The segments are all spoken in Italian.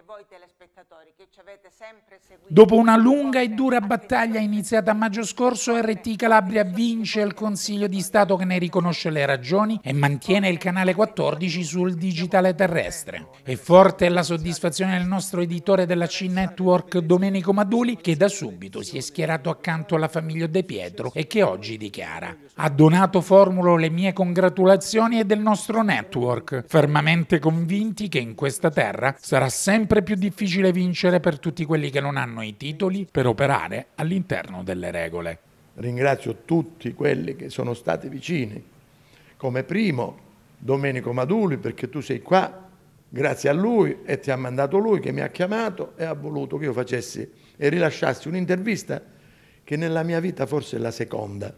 anche voi telespettatori che ci avete sempre seguito. Dopo una lunga e dura battaglia iniziata a maggio scorso, RT Calabria vince il Consiglio di Stato che ne riconosce le ragioni e mantiene il canale 14 sul digitale terrestre. E forte è la soddisfazione del nostro editore della C-Network Domenico Maduli che da subito si è schierato accanto alla famiglia De Pietro e che oggi dichiara ha donato formulo le mie congratulazioni e del nostro network, fermamente convinti che in questa terra sarà sempre sempre più difficile vincere per tutti quelli che non hanno i titoli per operare all'interno delle regole. Ringrazio tutti quelli che sono stati vicini, come primo Domenico Maduli perché tu sei qua, grazie a lui e ti ha mandato lui che mi ha chiamato e ha voluto che io facessi e rilasciassi un'intervista che nella mia vita forse è la seconda,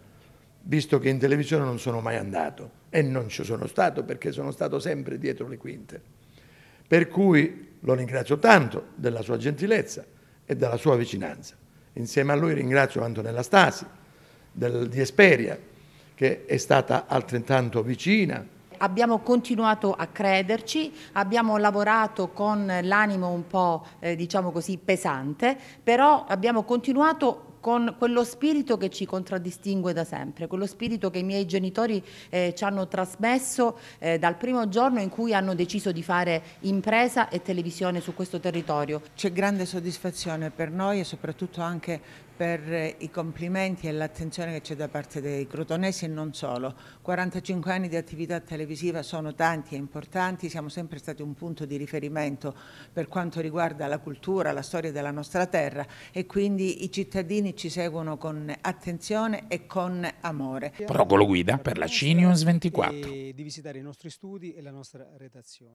visto che in televisione non sono mai andato e non ci sono stato perché sono stato sempre dietro le quinte. Per cui lo ringrazio tanto della sua gentilezza e della sua vicinanza. Insieme a lui ringrazio Antonella Stasi del, di Esperia, che è stata altrettanto vicina, abbiamo continuato a crederci, abbiamo lavorato con l'animo un po' eh, diciamo così pesante, però abbiamo continuato con quello spirito che ci contraddistingue da sempre, quello spirito che i miei genitori eh, ci hanno trasmesso eh, dal primo giorno in cui hanno deciso di fare impresa e televisione su questo territorio. C'è grande soddisfazione per noi e soprattutto anche per eh, i complimenti e l'attenzione che c'è da parte dei crotonesi e non solo. 45 anni di attività televisiva sono tanti e importanti, siamo sempre stati un punto di riferimento per quanto riguarda la cultura, la storia della nostra terra e quindi i cittadini cittadini ci seguono con attenzione e con amore. Procolo Guida per la Cinius 24. Di visitare i nostri studi e la nostra redazione.